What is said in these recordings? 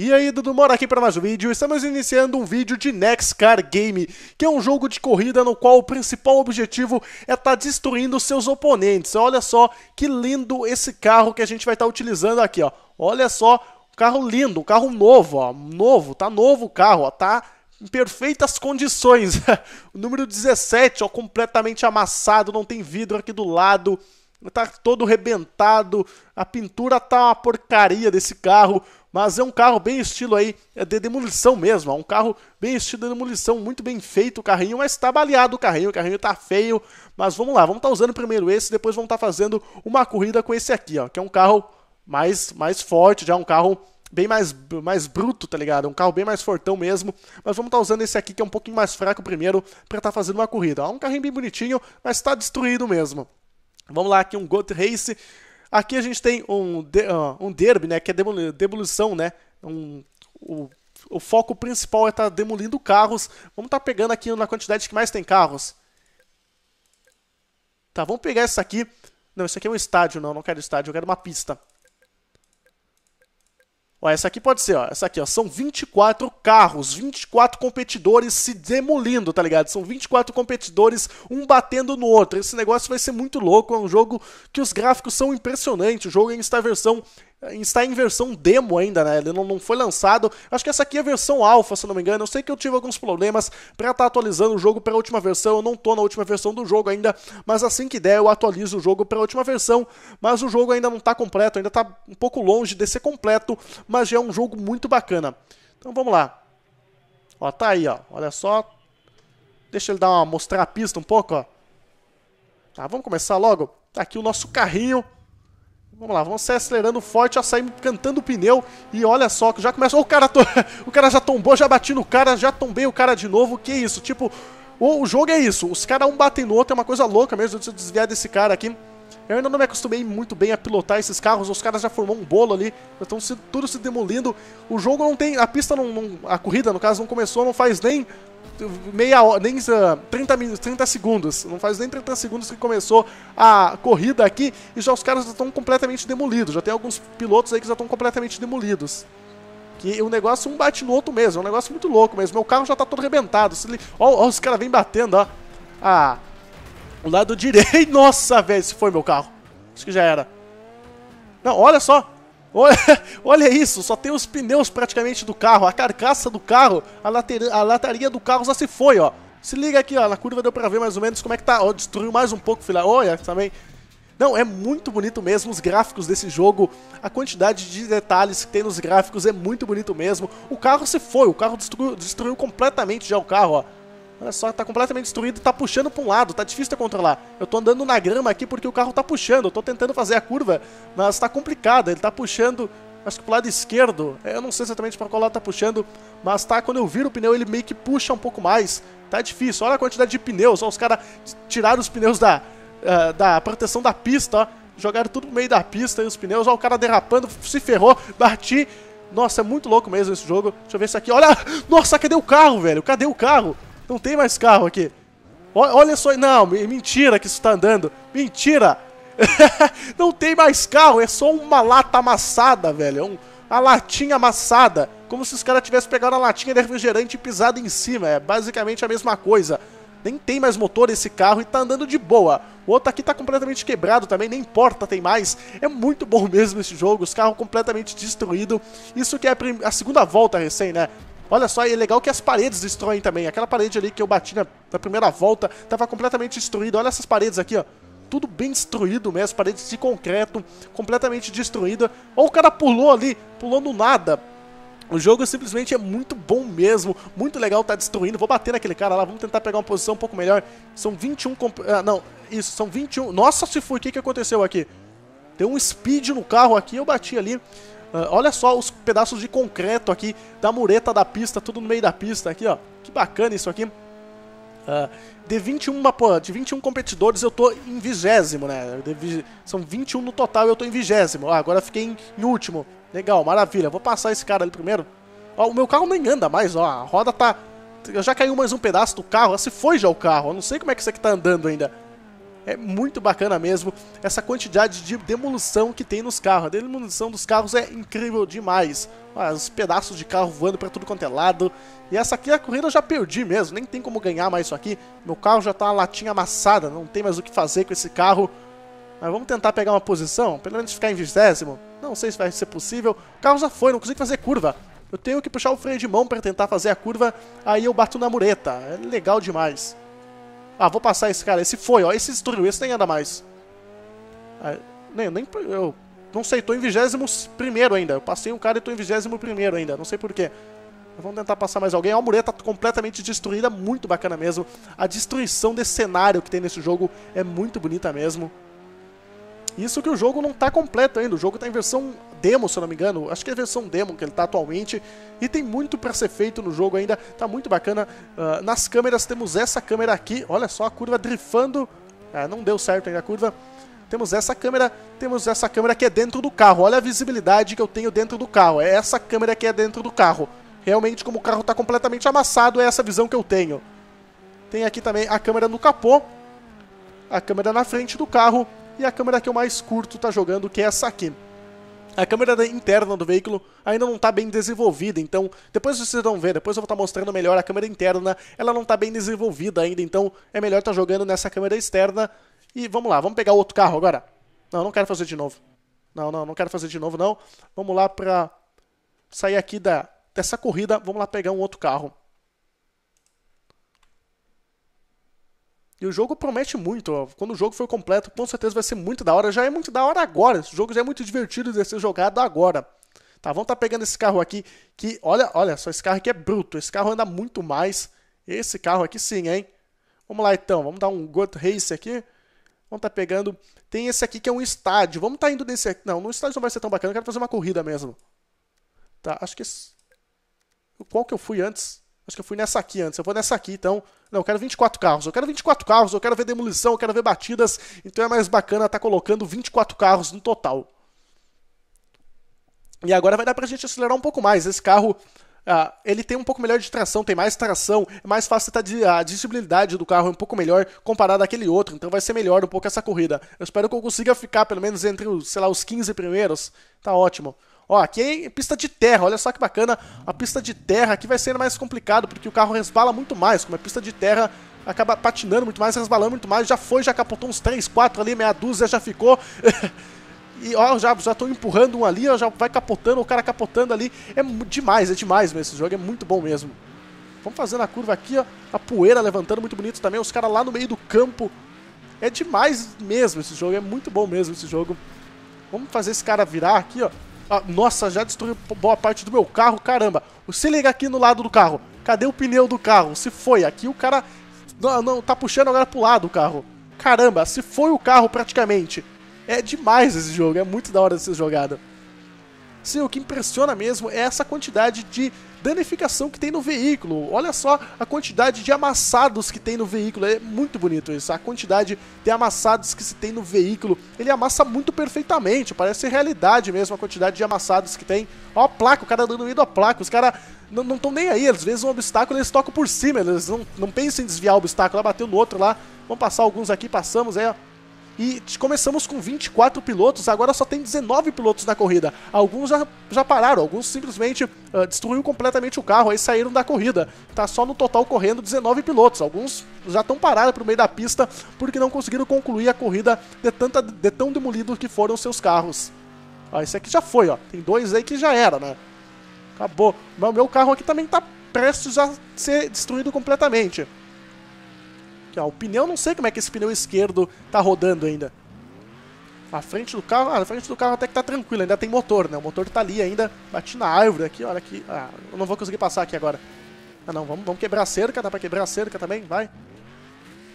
E aí, Dudu Mora aqui para mais um vídeo. Estamos iniciando um vídeo de Next Car Game, que é um jogo de corrida no qual o principal objetivo é estar tá destruindo seus oponentes. Olha só que lindo esse carro que a gente vai estar tá utilizando aqui, ó. Olha só, carro lindo, carro novo, ó. Novo, tá novo o carro, ó, tá em perfeitas condições. o número 17, ó, completamente amassado, não tem vidro aqui do lado. Tá todo rebentado, a pintura tá uma porcaria desse carro, mas é um carro bem estilo aí, é de demolição mesmo, é um carro bem estilo de demolição, muito bem feito o carrinho, mas tá baleado o carrinho, o carrinho tá feio, mas vamos lá, vamos estar tá usando primeiro esse, depois vamos estar tá fazendo uma corrida com esse aqui, ó, que é um carro mais, mais forte, já é um carro bem mais, mais bruto, tá ligado? É um carro bem mais fortão mesmo. Mas vamos estar tá usando esse aqui que é um pouquinho mais fraco primeiro para estar tá fazendo uma corrida. É um carrinho bem bonitinho, mas está destruído mesmo. Vamos lá, aqui um Goat Race. Aqui a gente tem um, de, uh, um derby, né? Que é demolição, né? Um, o, o, foco principal é estar tá demolindo carros. Vamos estar tá pegando aqui na quantidade que mais tem carros. Tá, vamos pegar isso aqui. Não, isso aqui é um estádio, não. Não quero estádio, eu quero uma pista. Ó, essa aqui pode ser, ó. Essa aqui, ó. São 24 carros, 24 competidores se demolindo, tá ligado? São 24 competidores, um batendo no outro. Esse negócio vai ser muito louco. É um jogo que os gráficos são impressionantes. O jogo ainda é está versão é, está em versão demo ainda, né? Ele não, não foi lançado. Acho que essa aqui é a versão alfa, se não me engano. Eu sei que eu tive alguns problemas para estar tá atualizando o jogo para a última versão. Eu não tô na última versão do jogo ainda, mas assim que der eu atualizo o jogo para a última versão. Mas o jogo ainda não está completo, ainda está um pouco longe de ser completo, mas já é um jogo muito bacana. Então vamos lá. Ó, tá aí, ó. Olha só. Deixa ele dar uma mostrar a pista um pouco, ó. Tá, vamos começar logo. Tá aqui o nosso carrinho. Vamos lá, vamos acelerando forte, já saímos cantando o pneu e olha só, já começa. o, cara to... o cara já tombou, já bati no cara, já tombei o cara de novo. Que isso? Tipo, o, jogo é isso. Os caras um batem no outro, é uma coisa louca mesmo. Deixa eu desviar desse cara aqui. Eu ainda não me acostumei muito bem a pilotar esses carros, os caras já formaram um bolo ali, estão tudo se demolindo. O jogo não tem, a pista não, não, a corrida no caso não começou, não faz nem meia hora, nem uh, 30, 30 segundos, não faz nem 30 segundos que começou a corrida aqui e já os caras já estão completamente demolidos, já tem alguns pilotos aí que já estão completamente demolidos. Que o negócio um bate no outro mesmo, é um negócio muito louco mesmo. Meu carro já está todo arrebentado. Ó, ó, os caras vêm batendo, ó. Ah, o lado direito. Nossa, velho, esse foi meu carro. Acho que já era. Não, olha só. Olha, olha isso, só tem os pneus praticamente do carro, a carcaça do carro, a, lateria, a lataria do carro já se foi, ó. Se liga aqui, ó, na curva deu pra ver mais ou menos como é que tá. Ó, destruiu mais um pouco, filha. Olha, também. Tá Não, é muito bonito mesmo os gráficos desse jogo. A quantidade de detalhes que tem nos gráficos é muito bonito mesmo. O carro se foi, o carro destruiu, destruiu completamente já o carro, ó. Olha só, tá completamente destruído, tá puxando pra um lado, tá difícil de controlar. Eu tô andando na grama aqui porque o carro tá puxando, eu tô tentando fazer a curva, mas tá complicado, ele tá puxando, acho que pro lado esquerdo, é, eu não sei exatamente pra qual lado tá puxando, mas tá, quando eu viro o pneu ele meio que puxa um pouco mais, tá difícil. Olha a quantidade de pneus, olha os caras tiraram os pneus da, uh, da proteção da pista, ó, jogaram tudo no meio da pista e os pneus, olha o cara derrapando, se ferrou, bati... Nossa, é muito louco mesmo esse jogo. Deixa eu ver isso aqui. Olha! Nossa, cadê o carro, velho? Cadê o carro? Não tem mais carro aqui. Olha só, não, mentira que isso tá andando. Mentira! não tem mais carro, é só uma lata amassada, velho. É um, a latinha amassada. Como se os caras tivessem pegado a latinha de refrigerante e pisado em cima. É basicamente a mesma coisa. Nem tem mais motor esse carro e tá andando de boa. O outro aqui tá completamente quebrado também, nem importa, tem mais. É muito bom mesmo esse jogo, os carros completamente destruídos. Isso que é a, a segunda volta recém, né? Olha só, e é legal que as paredes destroem também. Aquela parede ali que eu bati na, na primeira volta estava completamente destruída. Olha essas paredes aqui, ó. Tudo bem destruído mesmo, paredes de concreto, completamente destruída. Olha o cara pulou ali, pulou no nada. O jogo simplesmente é muito bom mesmo, muito legal, tá destruindo. Vou bater naquele cara lá, vamos tentar pegar uma posição um pouco melhor. São 21... Ah, não, isso, são 21... Nossa, se foi, o que, que aconteceu aqui? Tem um speed no carro aqui, eu bati ali. Ah, olha só os pedaços de concreto aqui da mureta da pista, tudo no meio da pista aqui, ó. Que bacana isso aqui. Uh, de, 21, de 21 competidores eu tô em vigésimo, né? De, são 21 no total eu tô em vigésimo. Ah, agora fiquei em, em, último. Legal, maravilha. Vou passar esse cara ali primeiro. Ó, o meu carro nem anda mais, ó. A roda tá... Já caiu mais um pedaço do carro. se foi já o carro. Eu não sei como é que isso aqui tá andando ainda. É muito bacana mesmo essa quantidade de demolição que tem nos carros. A demolição dos carros é incrível demais. Ah, os pedaços de carro voando para tudo quanto é lado. E essa aqui a corrida eu já perdi mesmo, nem tem como ganhar mais isso aqui. Meu carro já tá uma latinha amassada, não tem mais o que fazer com esse carro. Mas vamos tentar pegar uma posição, pelo menos ficar em vigésimo. Não sei se vai ser possível. O carro já foi, não consigo fazer curva. Eu tenho que puxar o freio de mão para tentar fazer a curva, aí eu bato na mureta. É legal demais. Ah, vou passar esse cara. Esse foi, ó. Esse destruiu. Esse nem anda mais. Ah, nem, nem, eu não sei, tô em 21 ainda. Eu passei um cara e tô em 21 ainda. Não sei porquê. Vamos tentar passar mais alguém. A mureta tá completamente destruída, muito bacana mesmo. A destruição desse cenário que tem nesse jogo é muito bonita mesmo. Isso que o jogo não está completo ainda, o jogo está em versão demo, se eu não me engano, acho que é a versão demo que ele está atualmente, e tem muito para ser feito no jogo ainda, tá muito bacana. Uh, nas câmeras temos essa câmera aqui, olha só a curva drifando, ah, não deu certo ainda a curva. Temos essa câmera, temos essa câmera que é dentro do carro, olha a visibilidade que eu tenho dentro do carro, é essa câmera que é dentro do carro. Realmente, como o carro está completamente amassado, é essa visão que eu tenho. Tem aqui também a câmera no capô, a câmera na frente do carro, e a câmera que eu mais curto tá jogando, que é essa aqui. A câmera interna do veículo ainda não está bem desenvolvida, então depois vocês vão ver, depois eu vou estar tá mostrando melhor a câmera interna, ela não está bem desenvolvida ainda, então é melhor estar tá jogando nessa câmera externa. E vamos lá, vamos pegar outro carro agora. Não, não quero fazer de novo. Não, não, não quero fazer de novo não. Vamos lá para sair aqui da, dessa corrida, vamos lá pegar um outro carro. E o jogo promete muito. Ó. Quando o jogo for completo, com certeza vai ser muito da hora. Já é muito da hora agora. Esse jogo já é muito divertido de ser jogado agora. Tá, vamos tá pegando esse carro aqui, que olha, olha só, esse carro aqui é bruto. Esse carro anda muito mais. Esse carro aqui sim, hein? Vamos lá então, vamos dar um Goat Race aqui. Vamos tá pegando. Tem esse aqui que é um estádio. Vamos tá indo nesse aqui. Não, no estádio não vai ser tão bacana. Eu quero fazer uma corrida mesmo. Tá, acho que esse... Qual que eu fui antes? Acho que eu fui nessa aqui antes. Eu vou nessa aqui, então. Não, eu quero 24 carros. Eu quero 24 carros, eu quero ver demolição, eu quero ver batidas. Então é mais bacana estar tá colocando 24 carros no total. E agora vai dar pra gente acelerar um pouco mais. Esse carro ah, ele tem um pouco melhor de tração, tem mais tração, é mais fácil tá de, a disponibilidade do carro é um pouco melhor comparado àquele outro, então vai ser melhor um pouco essa corrida. Eu espero que eu consiga ficar pelo menos entre, os, sei lá, os 15 primeiros, tá ótimo. Ó, aqui é pista de terra, olha só que bacana. A pista de terra aqui vai ser mais complicado, porque o carro resbala muito mais. Como é pista de terra, acaba patinando muito mais, resbalando muito mais. Já foi, já capotou uns 3, 4 ali, meia dúzia, já ficou. e ó, já, já empurrando um ali, ó, já vai capotando, o cara capotando ali. É demais, é demais mesmo esse jogo, é muito bom mesmo. Vamos fazendo a curva aqui, ó. A poeira levantando, muito bonito também. Os caras lá no meio do campo. É demais mesmo esse jogo, é muito bom mesmo esse jogo. Vamos fazer esse cara virar aqui, ó. Ah, nossa, já destruiu boa parte do meu carro, caramba. Se liga aqui no lado do carro. Cadê o pneu do carro? Se foi aqui, o cara... Não, não, tá puxando agora pro lado o carro. Caramba, se foi o carro praticamente. É demais esse jogo, é muito da hora de ser jogado. Sim, o que impressiona mesmo é essa quantidade de danificação que tem no veículo. Olha só a quantidade de amassados que tem no veículo. É muito bonito isso. A quantidade de amassados que se tem no veículo. Ele amassa muito perfeitamente. Parece realidade mesmo a quantidade de amassados que tem. Ó a placa, o cara dando ido à placa. Os caras não estão nem aí. Às vezes um obstáculo eles tocam por cima. Eles não, não pensam em desviar o obstáculo. Ela bateu no outro lá. Vamos passar alguns aqui. Passamos aí, ó. E começamos com 24 pilotos, agora só tem 19 pilotos na corrida. Alguns já, já pararam, alguns simplesmente uh, destruíram completamente o carro, aí saíram da corrida. Tá só no total correndo 19 pilotos. Alguns já estão parados pro meio da pista porque não conseguiram concluir a corrida de, tanta, de tão demolido que foram seus carros. Ó, ah, esse aqui já foi, ó. Tem dois aí que já era, né? Acabou. Mas o meu carro aqui também tá prestes a ser destruído completamente aqui, ó. O pneu, não sei como é que esse pneu esquerdo tá rodando ainda. A frente do carro, ah, a frente do carro até que tá tranquilo, ainda tem motor, né? O motor tá ali ainda, bati na árvore aqui, olha aqui. Ah, eu não vou conseguir passar aqui agora. Ah não, vamos, vamos quebrar a cerca, dá pra quebrar a cerca também, vai.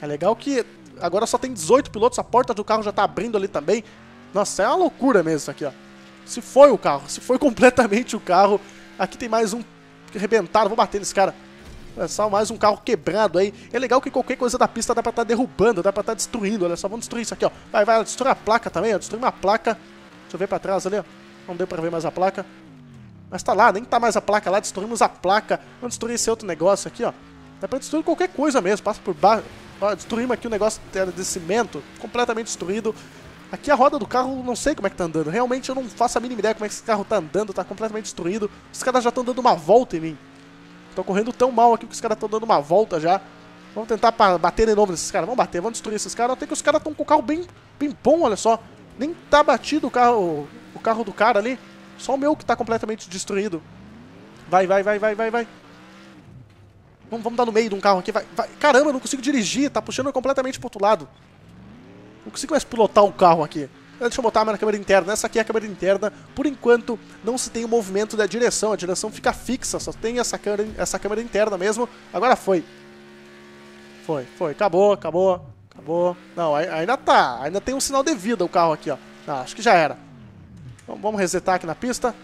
É legal que agora só tem 18 pilotos, a porta do carro já tá abrindo ali também. Nossa, é uma loucura mesmo isso aqui, ó. Se foi o carro, se foi completamente o carro. Aqui tem mais um arrebentado, vou bater nesse cara. Olha é só, mais um carro quebrado aí. É legal que qualquer coisa da pista dá pra estar tá derrubando, dá pra estar tá destruindo. Olha só, vamos destruir isso aqui, ó. Vai, vai, destruir a placa também, ó. Destruir uma placa. Deixa eu ver pra trás ali, ó. Não deu pra ver mais a placa. Mas tá lá, nem tá mais a placa lá. Destruímos a placa. Vamos destruir esse outro negócio aqui, ó. Dá pra destruir qualquer coisa mesmo. Passa por baixo. Ó, destruímos aqui o negócio de cimento. Completamente destruído. Aqui a roda do carro, não sei como é que tá andando. Realmente eu não faço a mínima ideia como é que esse carro tá andando, tá completamente destruído. Os caras já estão dando uma volta em mim. Tô correndo tão mal aqui que os caras estão dando uma volta já. Vamos tentar bater de novo nesses caras. Vamos bater, vamos destruir esses caras. Até que os caras estão com o carro bem, bem bom, olha só. Nem tá batido o carro, o carro do cara ali. Só o meu que tá completamente destruído. Vai, vai, vai, vai, vai, vai. Vamos, vamos dar no meio de um carro aqui. Vai, vai. Caramba, eu não consigo dirigir. Tá puxando completamente pro outro lado. Não consigo mais pilotar o um carro aqui. Deixa eu botar mais na câmera interna. Essa aqui é a câmera interna. Por enquanto, não se tem o movimento da direção. A direção fica fixa, só tem essa câmera, essa câmera interna mesmo. Agora foi. Foi, foi. Acabou, acabou, acabou. Não, ainda tá. Ainda tem um sinal de vida o carro aqui, ó. Ah, acho que já era. Vamos resetar aqui na pista.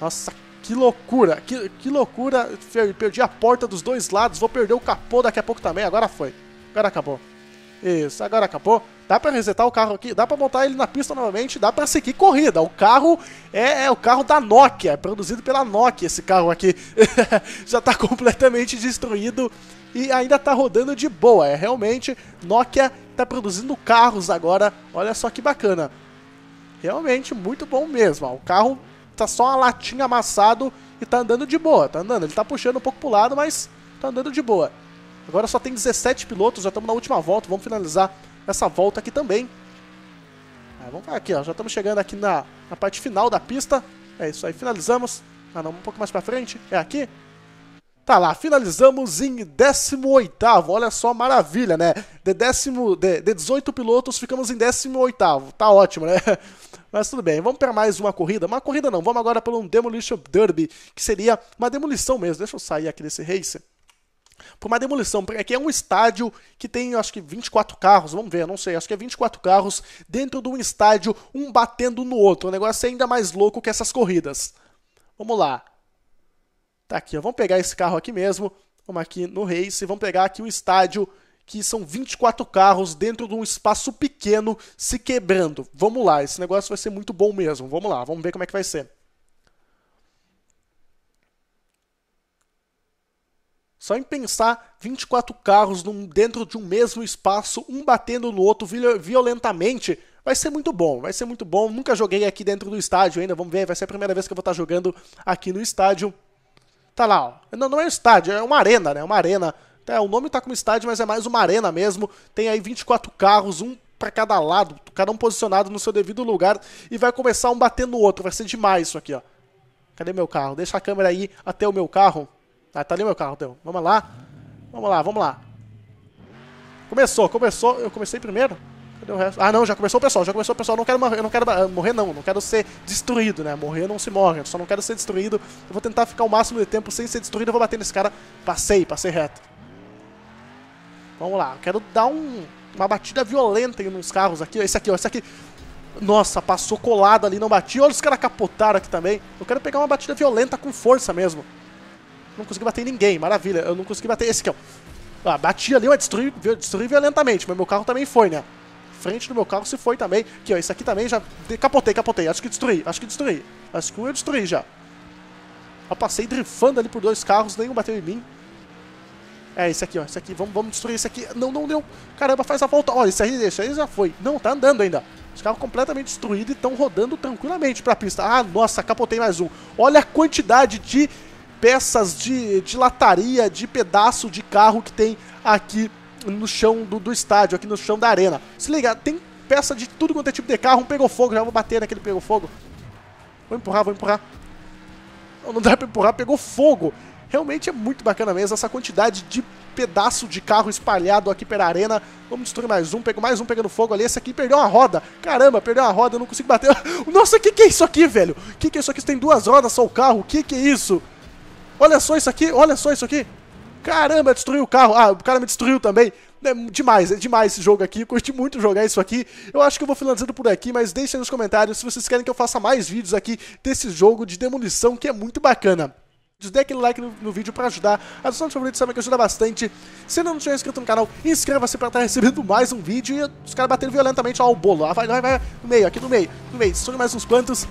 Nossa, que loucura. Que, que loucura. Perdi a porta dos dois lados. Vou perder o capô daqui a pouco também. Agora foi. Agora acabou. Isso, agora acabou. Dá para resetar o carro aqui, dá para montar ele na pista novamente, dá para seguir corrida. O carro é, é, o carro da Nokia, é produzido pela Nokia esse carro aqui. Já tá completamente destruído e ainda tá rodando de boa. É realmente Nokia tá produzindo carros agora. Olha só que bacana. Realmente muito bom mesmo. O carro tá só uma latinha amassado e tá andando de boa, tá andando. Ele tá puxando um pouco pro lado, mas tá andando de boa. Agora só tem 17 pilotos, já estamos na última volta, vamos finalizar essa volta aqui também. É, vamos ver aqui, ó, já estamos chegando aqui na, na parte final da pista. É isso aí, finalizamos. Ah não, um pouco mais pra frente, é aqui. Tá lá, finalizamos em 18 olha só, maravilha, né? De, décimo, de, de 18 pilotos, ficamos em 18 tá ótimo, né? Mas tudo bem, vamos para mais uma corrida. Uma corrida não, vamos agora para um Demolition Derby, que seria uma demolição mesmo. Deixa eu sair aqui desse racer para uma demolição, porque aqui é um estádio que tem, acho que 24 carros, vamos ver, não sei, acho que é 24 carros dentro de um estádio, um batendo no outro. O negócio é ainda mais louco que essas corridas. Vamos lá. Tá aqui, ó. vamos pegar esse carro aqui mesmo, vamos aqui no Race, vamos pegar aqui o estádio que são 24 carros dentro de um espaço pequeno se quebrando. Vamos lá, esse negócio vai ser muito bom mesmo. Vamos lá, vamos ver como é que vai ser. Só em pensar 24 carros num, dentro de um mesmo espaço, um batendo no outro violentamente, vai ser muito bom, vai ser muito bom. Nunca joguei aqui dentro do estádio ainda, vamos ver, vai ser a primeira vez que eu vou estar jogando aqui no estádio. Tá lá, ó. Não, não é estádio, é uma arena, né? É uma arena. É, o nome tá como estádio, mas é mais uma arena mesmo. Tem aí 24 carros, um para cada lado, cada um posicionado no seu devido lugar e vai começar um batendo no outro. Vai ser demais isso aqui, ó. Cadê meu carro? Deixa a câmera aí até o meu carro. Ah, tá ali meu carro, então. Vamos lá. Vamos lá, vamos lá. Começou, começou. Eu comecei primeiro. Cadê o resto? Ah, não, já começou o pessoal, já começou o pessoal. Não quero morrer, eu não quero ah, morrer, não. Não quero ser destruído, né? Morrer não se morre. Eu só não quero ser destruído. Eu vou tentar ficar o máximo de tempo sem ser destruído. Eu vou bater nesse cara. Passei, passei reto. Vamos lá. Eu quero dar um, uma batida violenta nos carros aqui. Esse aqui, ó. Esse aqui. Nossa, passou colado ali, não bati. Olha os caras capotaram aqui também. Eu quero pegar uma batida violenta com força mesmo. Não consegui bater em ninguém, maravilha. Eu não consegui bater esse aqui, ó. Ah, bati ali, mas destruí, destruí violentamente, mas meu carro também foi, né? Frente do meu carro se foi também. Aqui, ó, esse aqui também já... Capotei, capotei. Acho que destruí, acho que destruí. Acho que eu destruí já. Eu passei drifando ali por dois carros, nenhum bateu em mim. É, esse aqui, ó. Esse aqui, vamos, vamos destruir esse aqui. Não, não, deu Caramba, faz a volta. Ó, esse aí, esse aí já foi. Não, tá andando ainda. Os carros completamente destruídos e estão rodando tranquilamente pra pista. Ah, nossa, capotei mais um. Olha a quantidade de peças de, de lataria, de pedaço de carro que tem aqui no chão do, do estádio, aqui no chão da arena. Se liga, tem peça de tudo quanto é tipo de carro, um pegou fogo, já vou bater naquele pegou fogo. Vou empurrar, vou empurrar. Não, dá pra empurrar, pegou fogo. Realmente é muito bacana mesmo essa quantidade de pedaço de carro espalhado aqui pela arena. Vamos destruir mais um, pegou mais um pegando fogo ali. Esse aqui perdeu uma roda. Caramba, perdeu uma roda, eu não consigo bater. Nossa, o que, que é isso aqui, velho? O que, que é isso aqui? Você tem duas rodas só o carro, o que, que é isso? Olha só isso aqui, olha só isso aqui. Caramba, destruiu o carro. Ah, o cara me destruiu também. É demais, é demais esse jogo aqui. Eu curti muito jogar isso aqui. Eu acho que eu vou finalizando por aqui, mas deixem nos comentários se vocês querem que eu faça mais vídeos aqui desse jogo de demolição que é muito bacana. Dê aquele like no, no vídeo pra ajudar. A adição de favoritos também que ajuda bastante. Se não estiver inscrito no canal, inscreva-se pra estar tá recebendo mais um vídeo. E os caras batendo violentamente. Ó, o bolo. vai, vai, vai. No meio, aqui no meio. No meio. São mais uns quantos.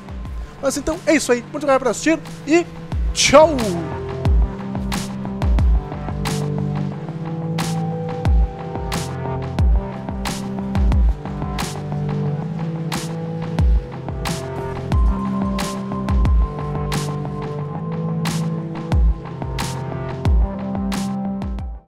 Mas então, é isso aí. Muito obrigado por assistir e... Tchau!